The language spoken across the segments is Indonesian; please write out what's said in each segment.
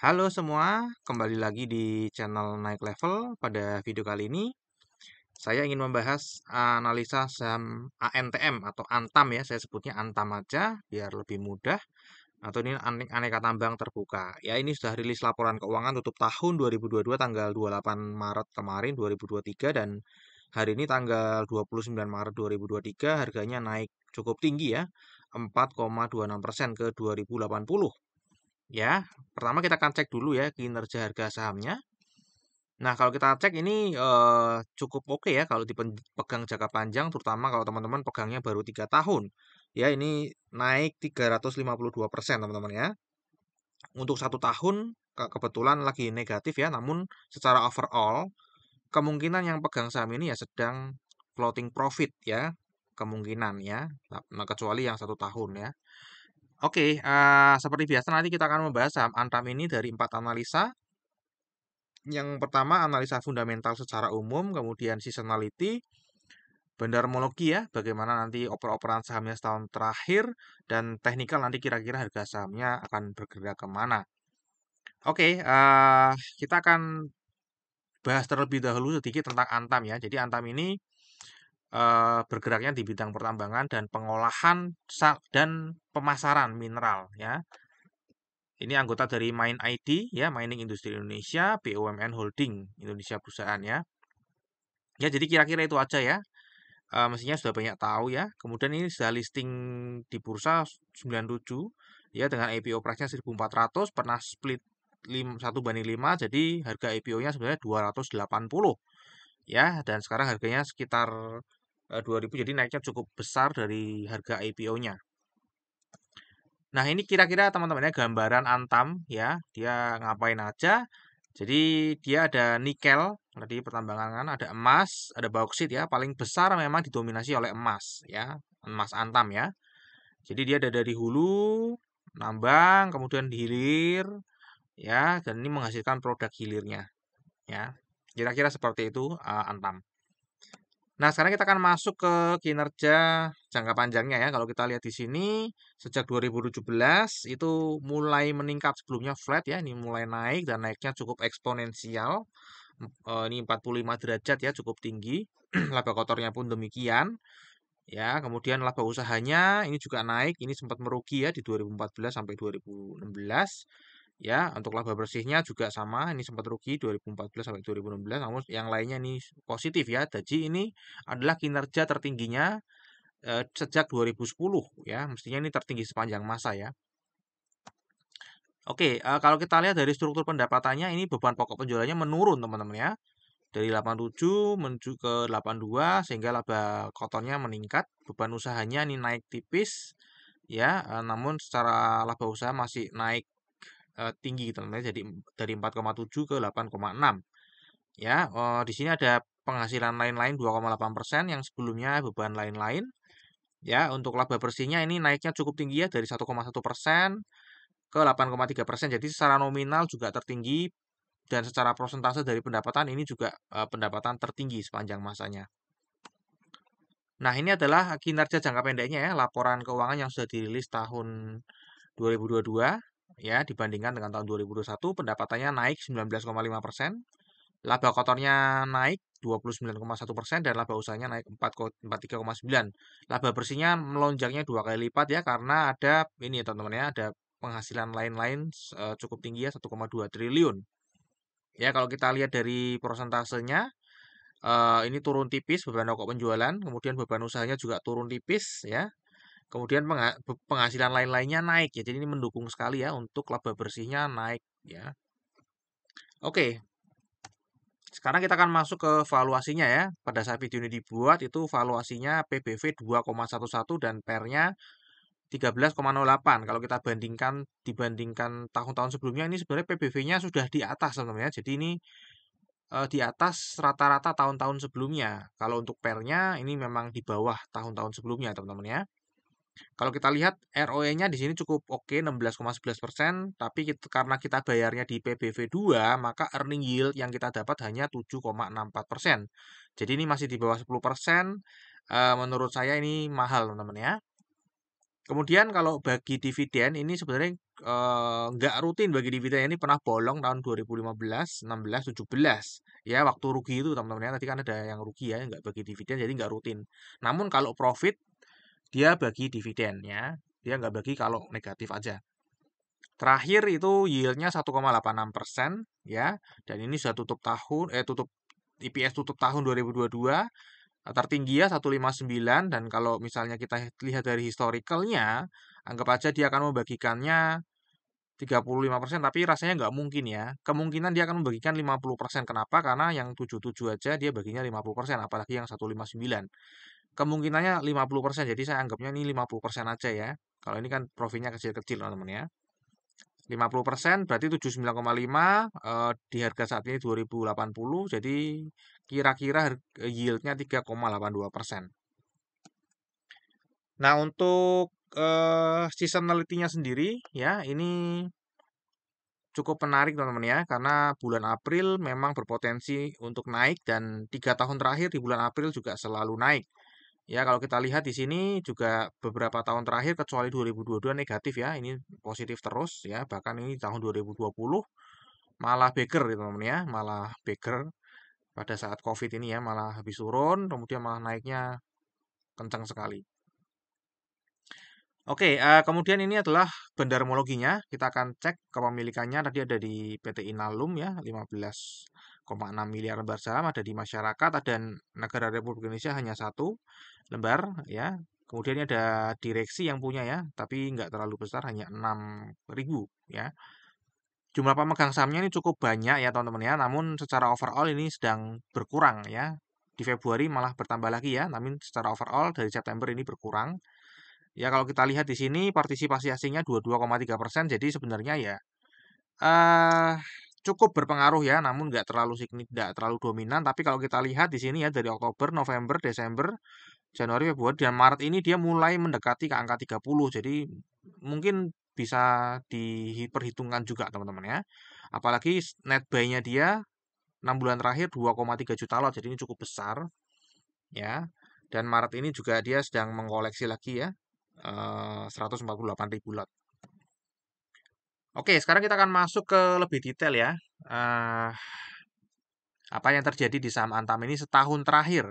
Halo semua, kembali lagi di channel Naik Level. Pada video kali ini, saya ingin membahas analisa saham ANTM atau Antam ya, saya sebutnya Antam aja biar lebih mudah. Atau ini aneka tambang terbuka. Ya ini sudah rilis laporan keuangan tutup tahun 2022 tanggal 28 Maret kemarin 2023 dan hari ini tanggal 29 Maret 2023 harganya naik cukup tinggi ya, 4,26% ke 2080 ya. Pertama kita akan cek dulu ya kinerja harga sahamnya. Nah, kalau kita cek ini eh, cukup oke okay ya kalau dipegang jangka panjang, terutama kalau teman-teman pegangnya baru tiga tahun. Ya, ini naik 352% teman-teman ya. Untuk satu tahun kebetulan lagi negatif ya, namun secara overall kemungkinan yang pegang saham ini ya sedang floating profit ya, kemungkinan ya, nah, kecuali yang satu tahun ya. Oke, uh, seperti biasa nanti kita akan membahas saham Antam ini dari empat analisa. Yang pertama analisa fundamental secara umum, kemudian seasonality, bendarmologi ya, bagaimana nanti oper-operan sahamnya setahun terakhir, dan teknikal nanti kira-kira harga sahamnya akan bergerak kemana. Oke, uh, kita akan bahas terlebih dahulu sedikit tentang Antam ya. Jadi Antam ini Eh, bergeraknya di bidang pertambangan dan pengolahan dan pemasaran mineral ya. Ini anggota dari main ID ya, Mining Industri Indonesia, BUMN Holding Indonesia Perusahaan ya. Ya, jadi kira-kira itu aja ya. E, mestinya sudah banyak tahu ya. Kemudian ini sudah listing di bursa 97 ya dengan IPO price-nya 1400 pernah split 1 banding 5 jadi harga IPO-nya sebenarnya 280 ya dan sekarang harganya sekitar 2000 eh, jadi naiknya cukup besar dari harga IPO-nya. Nah, ini kira-kira teman teman ya gambaran Antam ya, dia ngapain aja. Jadi dia ada nikel, tadi pertambangan kan, ada emas, ada bauksit ya, paling besar memang didominasi oleh emas ya, emas Antam ya. Jadi dia ada dari hulu, nambang, kemudian hilir ya, dan ini menghasilkan produk hilirnya ya. Kira-kira seperti itu uh, Antam. Nah, sekarang kita akan masuk ke kinerja jangka panjangnya ya. Kalau kita lihat di sini, sejak 2017 itu mulai meningkat sebelumnya flat ya. Ini mulai naik dan naiknya cukup eksponensial. Eh, ini 45 derajat ya, cukup tinggi. laba kotornya pun demikian. Ya, kemudian laba usahanya ini juga naik. Ini sempat merugi ya di 2014 sampai 2016 ya untuk laba bersihnya juga sama ini sempat rugi 2014 sampai 2016 namun yang lainnya ini positif ya jadi ini adalah kinerja tertingginya eh, sejak 2010 ya mestinya ini tertinggi sepanjang masa ya Oke, eh, kalau kita lihat dari struktur pendapatannya, ini beban pokok penjualannya menurun teman-teman ya. Dari 87 menuju ke 82 sehingga laba kotornya meningkat, beban usahanya ini naik tipis ya, eh, namun secara laba usaha masih naik Eh, tinggi gitu jadi dari 4,7 ke 8,6 ya uh, di sini ada penghasilan lain-lain 2,8 persen yang sebelumnya beban lain-lain ya untuk laba bersihnya ini naiknya cukup tinggi ya dari 1,1 persen ke 8,3 persen jadi secara nominal juga tertinggi dan secara persentase dari pendapatan ini juga uh, pendapatan tertinggi sepanjang masanya. Nah, ini adalah kinerja jangka pendeknya ya, laporan keuangan yang sudah dirilis tahun 2022 ya dibandingkan dengan tahun 2021 pendapatannya naik 19,5 persen, laba kotornya naik 29,1 persen dan laba usahanya naik 43,9. Laba bersihnya melonjaknya dua kali lipat ya karena ada ini ya teman-teman ya ada penghasilan lain-lain eh, cukup tinggi ya 1,2 triliun. Ya kalau kita lihat dari persentasenya eh, ini turun tipis beban pokok penjualan, kemudian beban usahanya juga turun tipis ya. Kemudian penghasilan lain-lainnya naik ya. Jadi ini mendukung sekali ya untuk laba bersihnya naik ya. Oke. Sekarang kita akan masuk ke valuasinya ya. Pada saat video ini dibuat itu valuasinya PBV 2,11 dan pernya 13,08. Kalau kita bandingkan dibandingkan tahun-tahun sebelumnya ini sebenarnya PBV-nya sudah di atas teman-teman ya. Jadi ini eh, di atas rata-rata tahun-tahun sebelumnya. Kalau untuk pernya ini memang di bawah tahun-tahun sebelumnya, teman-teman ya. Kalau kita lihat ROE-nya di sini cukup oke 16,11%, tapi kita, karena kita bayarnya di PBV2, maka earning yield yang kita dapat hanya 7,64%. Jadi ini masih di bawah 10%. Uh, eh, menurut saya ini mahal, teman-teman ya. Kemudian kalau bagi dividen ini sebenarnya e, nggak rutin bagi dividen ini pernah bolong tahun 2015, 16, 17 ya waktu rugi itu teman-teman ya tadi kan ada yang rugi ya nggak bagi dividen jadi nggak rutin. Namun kalau profit dia bagi dividen ya. Dia nggak bagi kalau negatif aja. Terakhir itu yieldnya 1,86 persen ya, dan ini sudah tutup tahun eh tutup EPS tutup tahun 2022 tertinggi ya 159 dan kalau misalnya kita lihat dari historicalnya anggap aja dia akan membagikannya 35% tapi rasanya nggak mungkin ya. Kemungkinan dia akan membagikan 50%. Kenapa? Karena yang 77 aja dia baginya 50%, apalagi yang 159 kemungkinannya 50%. Jadi saya anggapnya ini 50% aja ya. Kalau ini kan profitnya kecil-kecil teman-teman ya. 50% berarti 79,5 eh, di harga saat ini 2080. Jadi kira-kira yieldnya 3,82%. Nah, untuk eh, seasonality-nya sendiri ya, ini cukup menarik teman-teman ya karena bulan April memang berpotensi untuk naik dan tiga tahun terakhir di bulan April juga selalu naik Ya, kalau kita lihat di sini juga beberapa tahun terakhir kecuali 2022 negatif ya, ini positif terus ya, bahkan ini tahun 2020 malah beker ya gitu, teman-teman ya, malah beker pada saat Covid ini ya, malah habis turun, kemudian malah naiknya kencang sekali. Oke, uh, kemudian ini adalah bandarmologinya. Kita akan cek kepemilikannya. Tadi ada di PT Inalum ya, 15,6 miliar lembar saham ada di masyarakat dan negara Republik Indonesia hanya satu lembar ya. Kemudian ini ada direksi yang punya ya, tapi nggak terlalu besar, hanya 6.000 ya. Jumlah pemegang sahamnya ini cukup banyak ya teman-teman ya, namun secara overall ini sedang berkurang ya. Di Februari malah bertambah lagi ya, namun secara overall dari September ini berkurang Ya kalau kita lihat di sini partisipasi asingnya 22,3 persen, jadi sebenarnya ya uh, cukup berpengaruh ya, namun nggak terlalu nggak terlalu dominan. Tapi kalau kita lihat di sini ya dari Oktober, November, Desember, Januari, Februari dan Maret ini dia mulai mendekati ke angka 30. Jadi mungkin bisa diperhitungkan juga teman-teman ya. Apalagi net buy-nya dia 6 bulan terakhir 2,3 juta lot, jadi ini cukup besar ya. Dan Maret ini juga dia sedang mengoleksi lagi ya, 148.000 eh, lot. Oke, sekarang kita akan masuk ke lebih detail ya. Eh, apa yang terjadi di saham Antam ini setahun terakhir.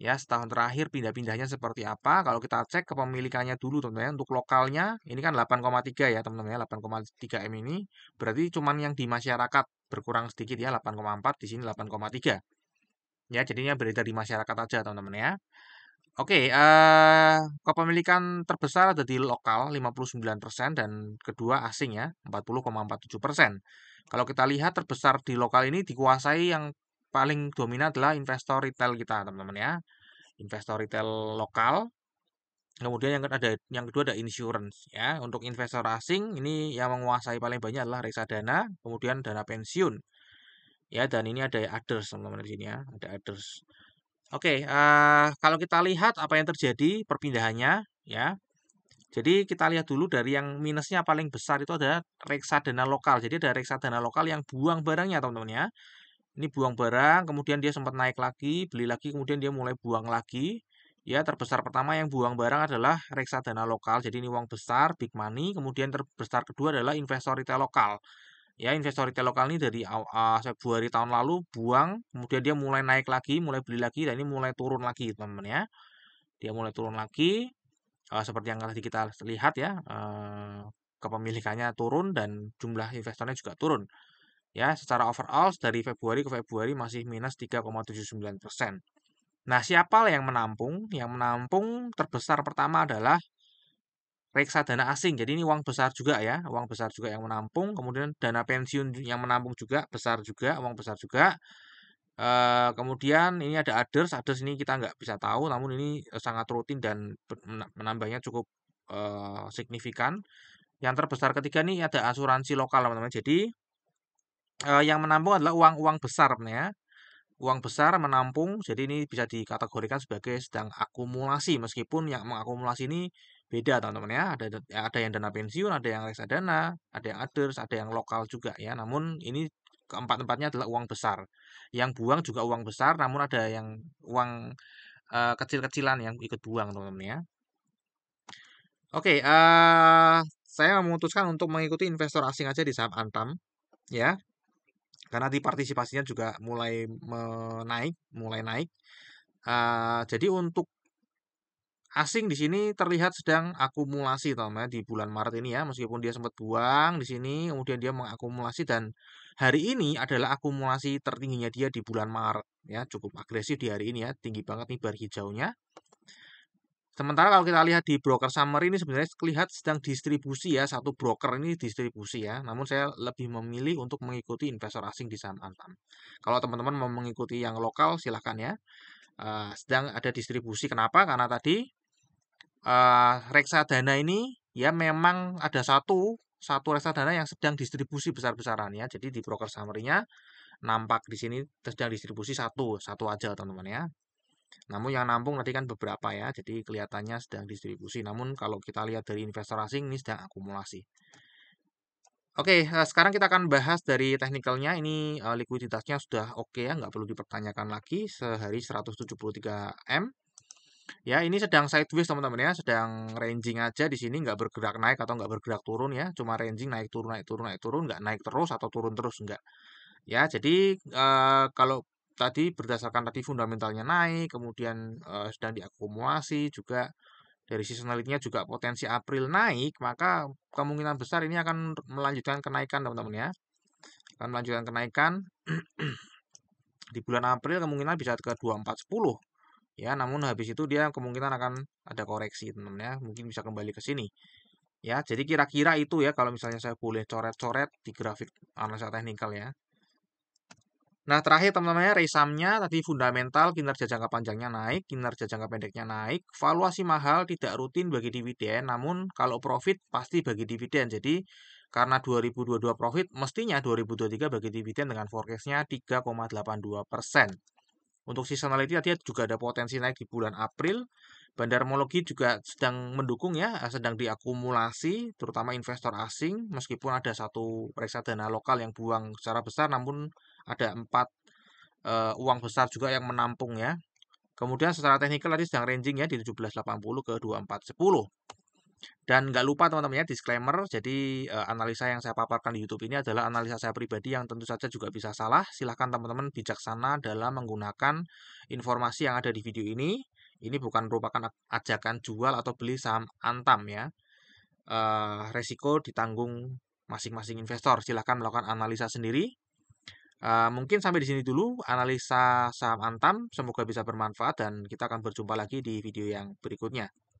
Ya, setahun terakhir pindah-pindahnya seperti apa? Kalau kita cek kepemilikannya dulu teman-teman untuk lokalnya, ini kan 8,3 ya teman-teman ya, 8,3 M ini berarti cuman yang di masyarakat berkurang sedikit ya 8,4 di sini 8,3. Ya, jadinya berita di masyarakat aja teman-teman ya. Oke, uh, kepemilikan terbesar ada di lokal 59% dan kedua asing ya, 40,47%. Kalau kita lihat terbesar di lokal ini dikuasai yang paling dominan adalah investor retail kita, teman-teman ya. Investor retail lokal. Kemudian yang ada yang kedua ada insurance ya. Untuk investor asing ini yang menguasai paling banyak adalah reksadana, kemudian dana pensiun. Ya, dan ini ada others teman-teman di sini ya, ada others. Oke, uh, kalau kita lihat apa yang terjadi perpindahannya, ya. Jadi kita lihat dulu dari yang minusnya paling besar itu ada reksadana lokal. Jadi ada reksadana lokal yang buang barangnya, teman-teman ya. Ini buang barang, kemudian dia sempat naik lagi, beli lagi, kemudian dia mulai buang lagi. Ya, terbesar pertama yang buang barang adalah reksadana lokal. Jadi ini uang besar, big money. Kemudian terbesar kedua adalah investor retail lokal ya investor retail lokal ini dari uh, Februari tahun lalu buang kemudian dia mulai naik lagi mulai beli lagi dan ini mulai turun lagi teman-teman ya dia mulai turun lagi uh, seperti yang tadi kita lihat ya uh, kepemilikannya turun dan jumlah investornya juga turun ya secara overall dari Februari ke Februari masih minus 3,79 persen nah siapa yang menampung yang menampung terbesar pertama adalah reksadana asing. Jadi ini uang besar juga ya, uang besar juga yang menampung. Kemudian dana pensiun yang menampung juga besar juga, uang besar juga. E, kemudian ini ada others, others ini kita nggak bisa tahu, namun ini eh, sangat rutin dan menambahnya cukup e, signifikan. Yang terbesar ketiga ini ada asuransi lokal teman-teman. Jadi e, yang menampung adalah uang-uang besar ya. Uang besar menampung, jadi ini bisa dikategorikan sebagai sedang akumulasi meskipun yang mengakumulasi ini beda teman-teman ya ada ya, ada yang dana pensiun ada yang reksadana ada yang others ada yang lokal juga ya namun ini keempat empatnya adalah uang besar yang buang juga uang besar namun ada yang uang uh, kecil-kecilan yang ikut buang teman-teman ya oke uh, saya memutuskan untuk mengikuti investor asing aja di saham Antam ya karena di partisipasinya juga mulai menaik mulai naik uh, jadi untuk asing di sini terlihat sedang akumulasi teman teman di bulan Maret ini ya meskipun dia sempat buang di sini kemudian dia mengakumulasi dan hari ini adalah akumulasi tertingginya dia di bulan Maret ya cukup agresif di hari ini ya tinggi banget nih bar hijaunya Sementara kalau kita lihat di broker summary ini sebenarnya terlihat sedang distribusi ya, satu broker ini distribusi ya. Namun saya lebih memilih untuk mengikuti investor asing di saham Antam. Kalau teman-teman mau mengikuti yang lokal silahkan ya. Uh, sedang ada distribusi kenapa? Karena tadi uh, reksadana ini ya memang ada satu satu reksadana yang sedang distribusi besar-besaran ya. Jadi di broker summary-nya nampak di sini sedang distribusi satu, satu aja teman-teman ya. Namun yang nampung nanti kan beberapa ya, jadi kelihatannya sedang distribusi. Namun kalau kita lihat dari investor asing ini sedang akumulasi. Oke, sekarang kita akan bahas dari teknikalnya. Ini likuiditasnya sudah oke okay ya, nggak perlu dipertanyakan lagi. Sehari 173 M. Ya, ini sedang sideways teman-teman ya, sedang ranging aja di sini nggak bergerak naik atau nggak bergerak turun ya, cuma ranging naik turun naik turun naik turun nggak naik terus atau turun terus nggak. Ya, jadi eh, kalau tadi berdasarkan tadi fundamentalnya naik, kemudian eh, sedang diakumulasi juga dari seasonality juga potensi April naik, maka kemungkinan besar ini akan melanjutkan kenaikan teman-teman ya. Akan melanjutkan kenaikan di bulan April kemungkinan bisa ke 2410 Ya, namun habis itu dia kemungkinan akan ada koreksi, teman-teman ya. Mungkin bisa kembali ke sini. Ya, jadi kira-kira itu ya kalau misalnya saya boleh coret-coret di grafik analisa teknikal ya. Nah, terakhir teman-teman ya, resamnya tadi fundamental, kinerja jangka panjangnya naik, kinerja jangka pendeknya naik, valuasi mahal tidak rutin bagi dividen, namun kalau profit pasti bagi dividen. Jadi, karena 2022 profit, mestinya 2023 bagi dividen dengan forecastnya 3,82 persen. Untuk seasonality dia juga ada potensi naik di bulan April. Bandarmologi juga sedang mendukung ya, eh, sedang diakumulasi, terutama investor asing, meskipun ada satu reksadana lokal yang buang secara besar, namun ada empat uh, uang besar juga yang menampung ya. Kemudian secara teknikal tadi sedang ranging ya di 1780 ke 2410. Dan nggak lupa teman-teman ya disclaimer, jadi e, analisa yang saya paparkan di YouTube ini adalah analisa saya pribadi yang tentu saja juga bisa salah. Silahkan teman-teman bijaksana dalam menggunakan informasi yang ada di video ini. Ini bukan merupakan ajakan jual atau beli saham antam ya. E, resiko ditanggung masing-masing investor. Silahkan melakukan analisa sendiri. E, mungkin sampai di sini dulu analisa saham antam. Semoga bisa bermanfaat dan kita akan berjumpa lagi di video yang berikutnya.